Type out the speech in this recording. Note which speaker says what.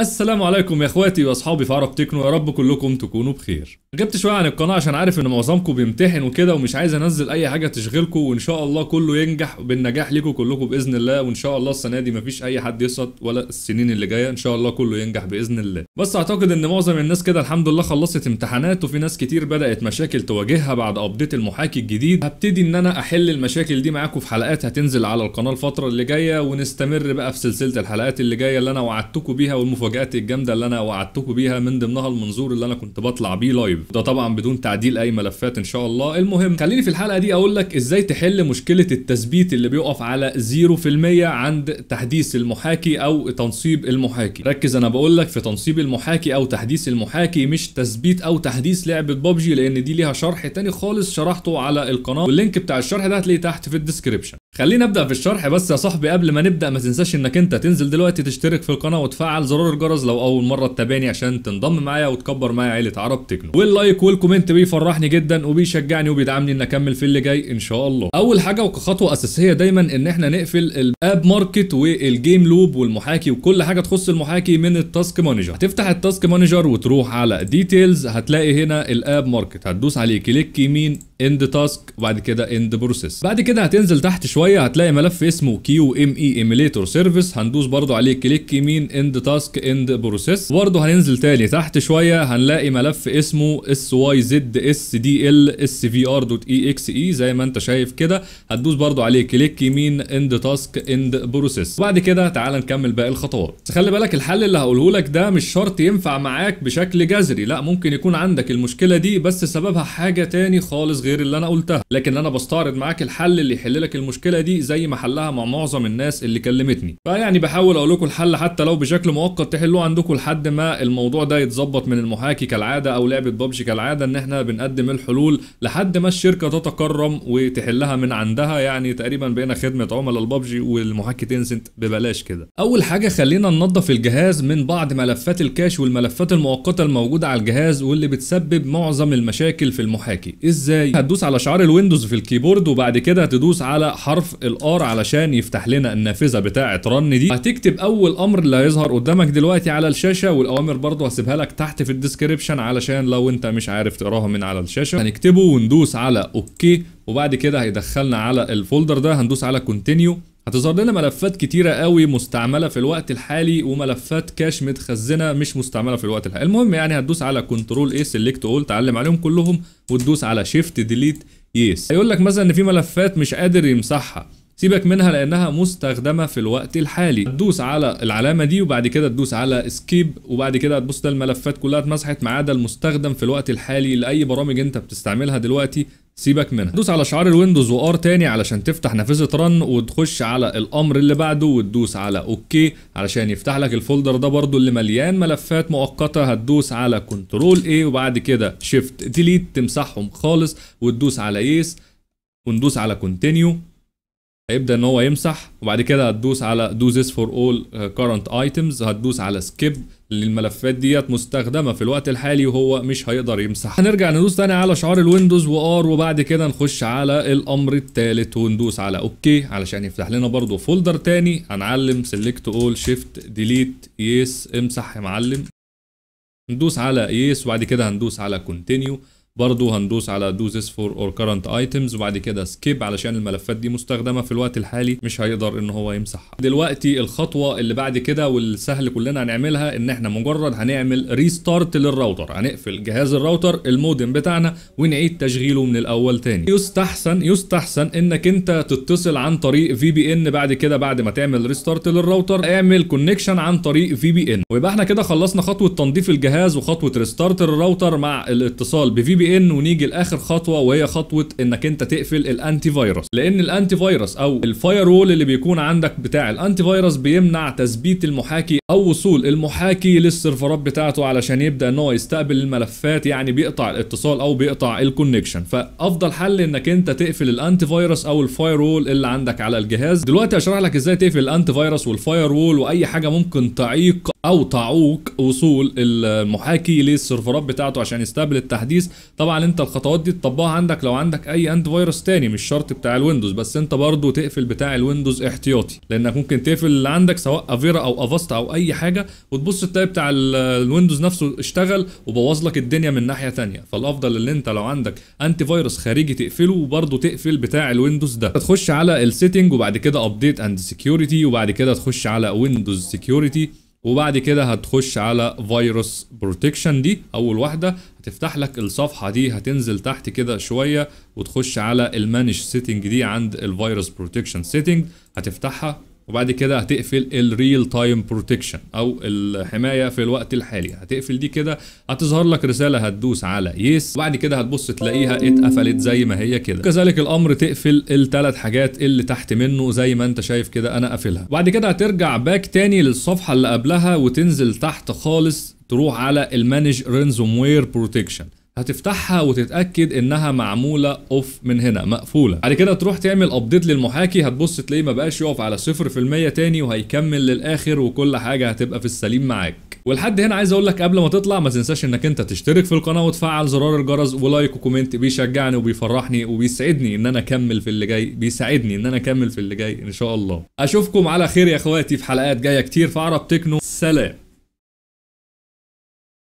Speaker 1: السلام عليكم يا اخواتي واصحابي في عرب تكنو يا رب كلكم تكونوا بخير غبت شويه عن القناه عشان عارف ان معظمكم بيمتحن وكده ومش عايز انزل اي حاجه تشغلكم وان شاء الله كله ينجح بالنجاح ليكم كلكم باذن الله وان شاء الله السنه دي مفيش اي حد يسقط ولا السنين اللي جايه ان شاء الله كله ينجح باذن الله بس اعتقد ان معظم الناس كده الحمد لله خلصت امتحانات وفي ناس كتير بدات مشاكل تواجهها بعد ابديت المحاكي الجديد هبتدي ان انا احل المشاكل دي معاكم في حلقات هتنزل على القناه الفتره اللي جايه ونستمر بقى في سلسله الحلقات اللي جايه اللي انا وعدتكم بيها المفاجات الجامده اللي انا وعدتكم بيها من ضمنها المنظور اللي انا كنت بطلع بيه لايف ده طبعا بدون تعديل اي ملفات ان شاء الله المهم خليني في الحلقه دي اقول لك ازاي تحل مشكله التثبيت اللي بيقف على 0% عند تحديث المحاكي او تنصيب المحاكي ركز انا بقول لك في تنصيب المحاكي او تحديث المحاكي مش تثبيت او تحديث لعبه ببجي لان دي ليها شرح تاني خالص شرحته على القناه واللينك بتاع الشرح ده هتلاقيه تحت في الديسكربشن خلينا نبدا في الشرح بس يا صاحبي قبل ما نبدا ما تنساش انك انت تنزل دلوقتي تشترك في القناه وتفعل زرار الجرس لو اول مره تتابعني عشان تنضم معايا وتكبر معايا عيله عرب تكنو واللايك والكومنت بيفرحني جدا وبيشجعني وبيدعمني ان اكمل في اللي جاي ان شاء الله اول حاجه وكخطوه اساسيه دايما ان احنا نقفل الاب ماركت والجيم لوب والمحاكي وكل حاجه تخص المحاكي من التاسك مانجر هتفتح التاسك مانجر وتروح على ديتيلز هتلاقي هنا الاب ماركت هتدوس عليه كليك يمين اند تاسك وبعد كده اند بروسيس بعد كده هتنزل تحت شويه هتلاقي ملف اسمه كيو ام اي ايميليتور سيرفيس هندوس برضو عليه كليك يمين اند تاسك اند بروسيس برضو هننزل تاني تحت شويه هنلاقي ملف اسمه اس واي زد اس دي ال اس في ار دوت اي اكس اي زي ما انت شايف كده هتدوس برضو عليه كليك يمين اند تاسك اند بروسيس وبعد كده تعال نكمل باقي الخطوات بس خلي بالك الحل اللي هقوله لك ده مش شرط ينفع معاك بشكل جذري لا ممكن يكون عندك المشكله دي بس سببها حاجه تاني خالص غير غير اللي انا قلتها لكن انا بستعرض معاك الحل اللي يحل لك المشكله دي زي ما حلها مع معظم الناس اللي كلمتني فيعني بحاول اقول لكم الحل حتى لو بشكل مؤقت تحلوه عندكم لحد ما الموضوع ده يتظبط من المحاكي كالعاده او لعبه ببجي كالعاده ان احنا بنقدم الحلول لحد ما الشركه تتكرم وتحلها من عندها يعني تقريبا بقينا خدمه عملاء الببجي والمحاكي تنسنت ببلاش كده اول حاجه خلينا ننظف الجهاز من بعض ملفات الكاش والملفات المؤقته الموجوده على الجهاز واللي بتسبب معظم المشاكل في المحاكي ازاي هتدوس على شعار الويندوز في الكيبورد وبعد كده هتدوس على حرف الار علشان يفتح لنا النافذه بتاعه رن دي هتكتب اول امر اللي هيظهر قدامك دلوقتي على الشاشه والاوامر برضو هسيبها لك تحت في الديسكربشن علشان لو انت مش عارف تقراها من على الشاشه هنكتبه وندوس على اوكي وبعد كده هيدخلنا على الفولدر ده هندوس على كونتينيو هتظهر لنا ملفات كتيرة قوي مستعملة في الوقت الحالي وملفات كاش متخزنة مش مستعملة في الوقت الحالي المهم يعني هتدوس على كنترول ايه سيلكت اول تعلم عليهم كلهم وتدوس على شيفت ديليت يس هيقول لك مثلا ان في ملفات مش قادر يمسحها سيبك منها لانها مستخدمه في الوقت الحالي تدوس على العلامه دي وبعد كده تدوس على اسكيب وبعد كده هتبص ده الملفات كلها اتمسحت ما عدا المستخدم في الوقت الحالي لاي برامج انت بتستعملها دلوقتي سيبك منها دوس على شعار الويندوز وار تاني علشان تفتح نافذه رن وتخش على الامر اللي بعده وتدوس على اوكي علشان يفتح لك الفولدر ده برضو اللي مليان ملفات مؤقته هتدوس على كنترول اي وبعد كده شيفت ديليت تمسحهم خالص وتدوس على يس وندوس على كونتينيو هيبدا ان هو يمسح وبعد كده هتدوس على دو ذيس فور اول كارنت ايتمز هتدوس على سكيب للملفات ديت مستخدمه في الوقت الحالي وهو مش هيقدر يمسح هنرجع ندوس تاني على شعار الويندوز وار وبعد كده نخش على الامر الثالث وندوس على اوكي علشان يفتح لنا برده فولدر تاني هنعلم سيلكت اول شيفت ديليت يس امسح يا معلم ندوس على يس وبعد كده هندوس على كونتينيو برضو هندوس على do this for or current items وبعد كده skip علشان الملفات دي مستخدمة في الوقت الحالي مش هيقدر ان هو يمسحها دلوقتي الخطوة اللي بعد كده والسهل كلنا هنعملها ان احنا مجرد هنعمل ريستارت للراوتر هنقفل جهاز الراوتر المودم بتاعنا ونعيد تشغيله من الاول تاني يستحسن يستحسن انك انت تتصل عن طريق في بي ان بعد كده بعد ما تعمل ريستارت للراوتر اعمل كونكشن عن طريق في بي ان ويبقى احنا كده خلصنا خطوة تنظيف الجهاز وخطوة ريستارت للراوتر مع الاتصال بفي بي ان ونيجي لاخر خطوه وهي خطوه انك انت تقفل الانتي فيروس لان الانتي فيروس او الفاير وول اللي بيكون عندك بتاع الانتي فيروس بيمنع تثبيت المحاكي او وصول المحاكي للسيرفرات بتاعته علشان يبدا ان هو يستقبل الملفات يعني بيقطع الاتصال او بيقطع الكونكشن فافضل حل انك انت تقفل الانتي فيروس او الفاير وول اللي عندك على الجهاز دلوقتي هشرح لك ازاي تقفل الانتي فيروس وول واي حاجه ممكن تعيق اوطعوك وصول المحاكي للسيرفرات بتاعته عشان يستقبل التحديث طبعا انت الخطوات دي تطبقها عندك لو عندك اي انت فيروس تاني مش شرط بتاع الويندوز بس انت برضو تقفل بتاع الويندوز احتياطي لانك ممكن تقفل اللي عندك سواء افيرا او افاستا او اي حاجه وتبص تلاقي بتاع الويندوز نفسه اشتغل وبوظ لك الدنيا من ناحيه تانية فالافضل ان انت لو عندك انت فيروس خارجي تقفله وبرضو تقفل بتاع الويندوز ده تخش على السيتنج وبعد كده ابديت اند سكيورتي وبعد كده تخش على ويندوز سكيورتي وبعد كده هتخش على فيروس بروتكشن دي اول واحده هتفتح لك الصفحه دي هتنزل تحت كده شويه وتخش على المانج سيتنج دي عند الفيروس بروتكشن سيتنج هتفتحها وبعد كده هتقفل الريل تايم بروتكشن او الحمايه في الوقت الحالي هتقفل دي كده هتظهر لك رساله هتدوس على يس وبعد كده هتبص تلاقيها اتقفلت زي ما هي كده كذلك الامر تقفل الثلاث حاجات اللي تحت منه زي ما انت شايف كده انا قافلها وبعد كده هترجع باك تاني للصفحه اللي قبلها وتنزل تحت خالص تروح على المانج رينزوم وير بروتكشن هتفتحها وتتاكد انها معموله اوف من هنا مقفوله بعد كده تروح تعمل ابديت للمحاكي هتبص تلاقيه ما بقاش يقف على 0% تاني وهيكمل للاخر وكل حاجه هتبقى في السليم معاك ولحد هنا عايز اقول لك قبل ما تطلع ما تنساش انك انت تشترك في القناه وتفعل زرار الجرس ولايك وكومنت بيشجعني وبيفرحني وبيسعدني ان انا اكمل في اللي جاي بيساعدني ان انا اكمل في اللي جاي ان شاء الله اشوفكم على خير يا اخواتي في حلقات جايه كتير في عرب تكنو سلام